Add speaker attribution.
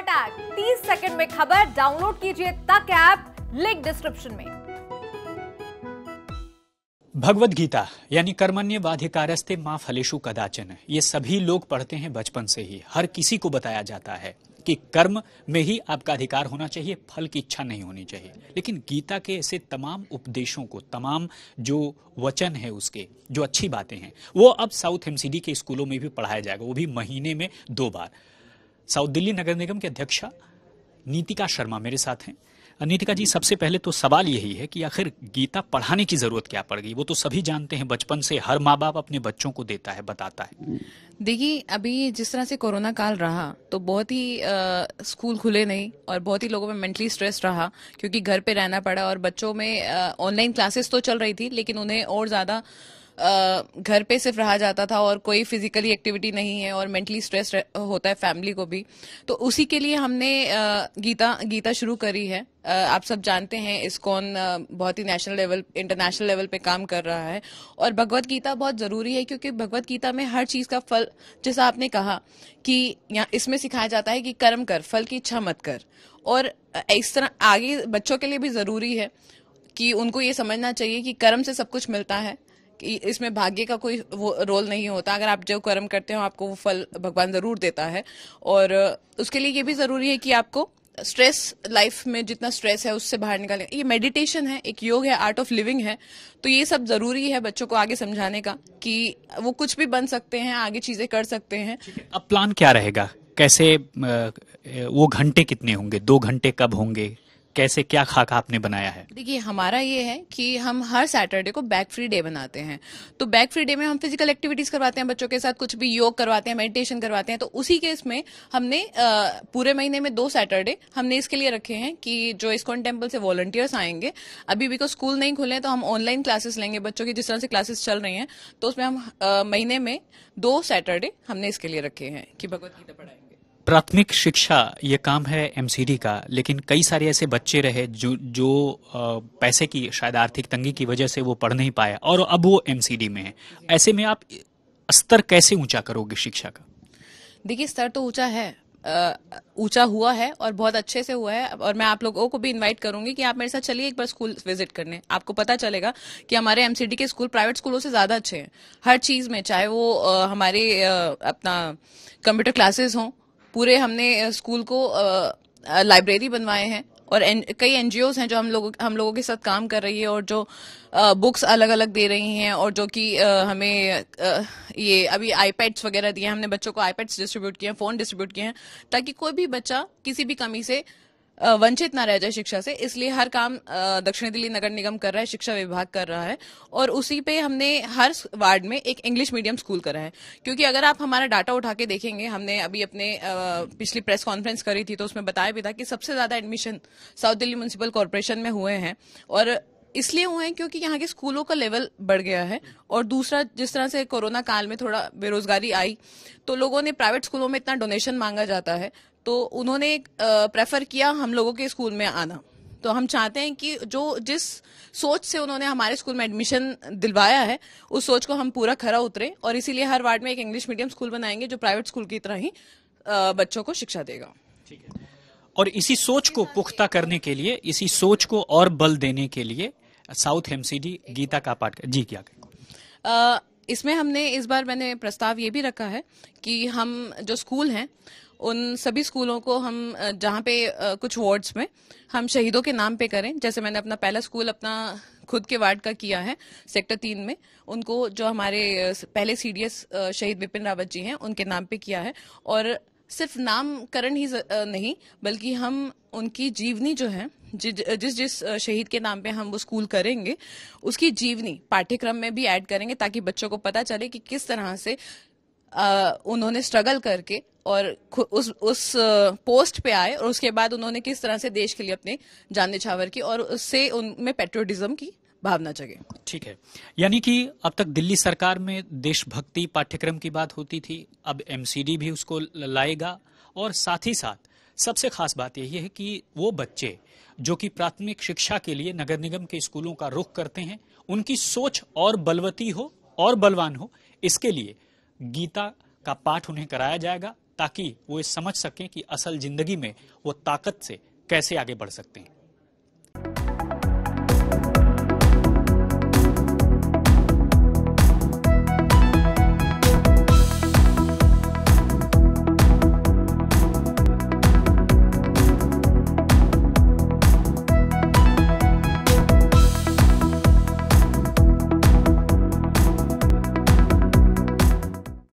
Speaker 1: attack 30 second में खबर download कीजिए तक ऐप लिंक डिस्क्रिप्शन में
Speaker 2: भगवत गीता यानी कर्मण्य बाधिकारस्ते माँ फलेशु कदाचन ये सभी लोग पढ़ते हैं बचपन से ही हर किसी को बताया जाता है कि कर्म में ही आपका अधिकार होना चाहिए फल की इच्छा नहीं होनी चाहिए लेकिन गीता के ऐसे तमाम उपदेशों को तमाम जो वचन है उसके जो अच्छी बातें हैं वो अब साउथ एमसीडी के स्कूलों में भी पढ़ाया जाएगा वो भी महीने में दो बार साउथ दिल्ली नगर निगम की अध्यक्षा नीतिका शर्मा मेरे साथ हैं नीतिका जी सबसे पहले तो सवाल यही है कि आखिर गीता पढ़ाने की जरूरत क्या पड़ गई वो तो सभी जानते हैं बचपन से हर माँ बाप अपने बच्चों को देता है बताता है
Speaker 1: देखिए अभी जिस तरह से कोरोना काल रहा तो बहुत ही आ, स्कूल खुले नहीं और बहुत ही लोगों में मेंटली स्ट्रेस रहा क्योंकि घर पे रहना पड़ा और बच्चों में ऑनलाइन क्लासेस तो चल रही थी लेकिन उन्हें और ज़्यादा घर पे सिर्फ रहा जाता था और कोई फिजिकली एक्टिविटी नहीं है और मेंटली स्ट्रेस होता है फैमिली को भी तो उसी के लिए हमने गीता गीता शुरू करी है आप सब जानते हैं इसकोन बहुत ही नेशनल लेवल इंटरनेशनल लेवल पे काम कर रहा है और भगवत गीता बहुत ज़रूरी है क्योंकि भगवत गीता में हर चीज़ का फल जैसा आपने कहा कि यहाँ इसमें सिखाया जाता है कि कर्म कर फल की इच्छा मत कर और इस तरह आगे बच्चों के लिए भी ज़रूरी है कि उनको ये समझना चाहिए कि कर्म से सब कुछ मिलता है इसमें भाग्य का कोई वो रोल नहीं होता अगर आप जो कर्म करते हो आपको वो फल भगवान ज़रूर देता है और उसके लिए ये भी ज़रूरी है कि आपको स्ट्रेस लाइफ में जितना स्ट्रेस है उससे बाहर निकालें ये मेडिटेशन है एक योग है आर्ट ऑफ लिविंग है तो ये सब ज़रूरी है बच्चों को आगे समझाने का कि वो कुछ भी बन सकते हैं आगे चीज़ें कर सकते हैं
Speaker 2: अब प्लान क्या रहेगा कैसे वो घंटे कितने होंगे दो घंटे कब होंगे कैसे क्या खाका आपने बनाया है
Speaker 1: देखिए हमारा ये है कि हम हर सैटरडे को बैक फ्री डे बनाते हैं तो बैक फ्री डे में हम फिजिकल एक्टिविटीज करवाते हैं बच्चों के साथ कुछ भी योग करवाते हैं मेडिटेशन करवाते हैं तो उसी केस में हमने पूरे महीने में दो सैटरडे हमने इसके लिए रखे हैं कि जो इस्कॉन टेम्पल से वॉलंटियर्स आएंगे अभी बिकॉज स्कूल नहीं खुले तो हम ऑनलाइन क्लासेस लेंगे बच्चों की जिस तरह से क्लासेस चल रही हैं तो उसमें हम महीने में दो सैटरडे हमने इसके लिए रखे हैं कि भगवत पढ़ाएंगे
Speaker 2: प्राथमिक शिक्षा ये काम है एमसीडी का लेकिन कई सारे ऐसे बच्चे रहे जो जो पैसे की शायद आर्थिक तंगी की वजह से वो पढ़ नहीं पाया और अब वो एमसीडी में है ऐसे में आप स्तर कैसे ऊंचा करोगे शिक्षा का
Speaker 1: देखिए स्तर तो ऊंचा है ऊंचा हुआ है और बहुत अच्छे से हुआ है और मैं आप लोगों को भी इनवाइट करूंगी कि आप मेरे साथ चलिए एक बार स्कूल विजिट करने आपको पता चलेगा कि हमारे एमसीडी के स्कूल प्राइवेट स्कूलों से ज़्यादा अच्छे हैं हर चीज़ में चाहे वो आ, हमारे आ, अपना कंप्यूटर क्लासेस हों पूरे हमने स्कूल को लाइब्रेरी बनवाए हैं और एन, कई एन हैं जो हम लोगों हम लोगों के साथ काम कर रही है और जो आ, बुक्स अलग अलग दे रही हैं और जो कि हमें आ, ये अभी आईपैड्स वगैरह दिए हमने बच्चों को आईपैड्स डिस्ट्रीब्यूट किए हैं फ़ोन डिस्ट्रीब्यूट किए हैं ताकि कोई भी बच्चा किसी भी कमी से वंचित ना रह जाए शिक्षा से इसलिए हर काम दक्षिणी दिल्ली नगर निगम कर रहा है शिक्षा विभाग कर रहा है और उसी पे हमने हर वार्ड में एक इंग्लिश मीडियम स्कूल करा है क्योंकि अगर आप हमारा डाटा उठा के देखेंगे हमने अभी अपने पिछली प्रेस कॉन्फ्रेंस करी थी तो उसमें बताया भी था कि सबसे ज्यादा admission south Delhi municipal corporation में हुए हैं और इसलिए हुए हैं क्योंकि यहाँ के स्कूलों का लेवल बढ़ गया है और दूसरा जिस तरह से कोरोना काल में थोड़ा बेरोजगारी आई तो लोगों ने प्राइवेट स्कूलों में इतना डोनेशन मांगा जाता है तो उन्होंने प्रेफर किया हम लोगों के स्कूल में आना तो हम चाहते हैं कि जो जिस सोच से उन्होंने हमारे स्कूल में एडमिशन दिलवाया है उस सोच को हम पूरा खरा उतरे और इसीलिए हर वार्ड में एक इंग्लिश मीडियम स्कूल बनाएंगे जो प्राइवेट स्कूल की तरह ही बच्चों को शिक्षा देगा ठीक
Speaker 2: है और इसी सोच को पुख्ता करने के लिए इसी सोच को और बल देने के लिए साउथ एमसीडी गीता का पाठ जी क्या कहें
Speaker 1: इसमें हमने इस बार मैंने प्रस्ताव ये भी रखा है कि हम जो स्कूल हैं उन सभी स्कूलों को हम जहाँ पे कुछ वार्ड्स में हम शहीदों के नाम पे करें जैसे मैंने अपना पहला स्कूल अपना खुद के वार्ड का किया है सेक्टर तीन में उनको जो हमारे पहले सीडीएस शहीद बिपिन रावत जी हैं उनके नाम पे किया है और सिर्फ नामकरण ही नहीं बल्कि हम उनकी जीवनी जो है जिस जिस शहीद के नाम पे हम वो स्कूल करेंगे उसकी जीवनी पाठ्यक्रम में भी ऐड करेंगे ताकि बच्चों को पता चले कि किस तरह से उन्होंने स्ट्रगल करके और उस उस पोस्ट पे आए और उसके बाद उन्होंने किस तरह से देश के लिए अपने जान निछावर की और उससे उनमें पेट्रोटिज्म की भावना जगे
Speaker 2: ठीक है यानी कि अब तक दिल्ली सरकार में देशभक्ति पाठ्यक्रम की बात होती थी अब एमसीडी भी उसको लाएगा और साथ ही साथ सबसे खास बात यही है कि वो बच्चे जो कि प्राथमिक शिक्षा के लिए नगर निगम के स्कूलों का रुख करते हैं उनकी सोच और बलवती हो और बलवान हो इसके लिए गीता का पाठ उन्हें कराया जाएगा ताकि वो समझ सकें कि असल जिंदगी में वो ताकत से कैसे आगे बढ़ सकते हैं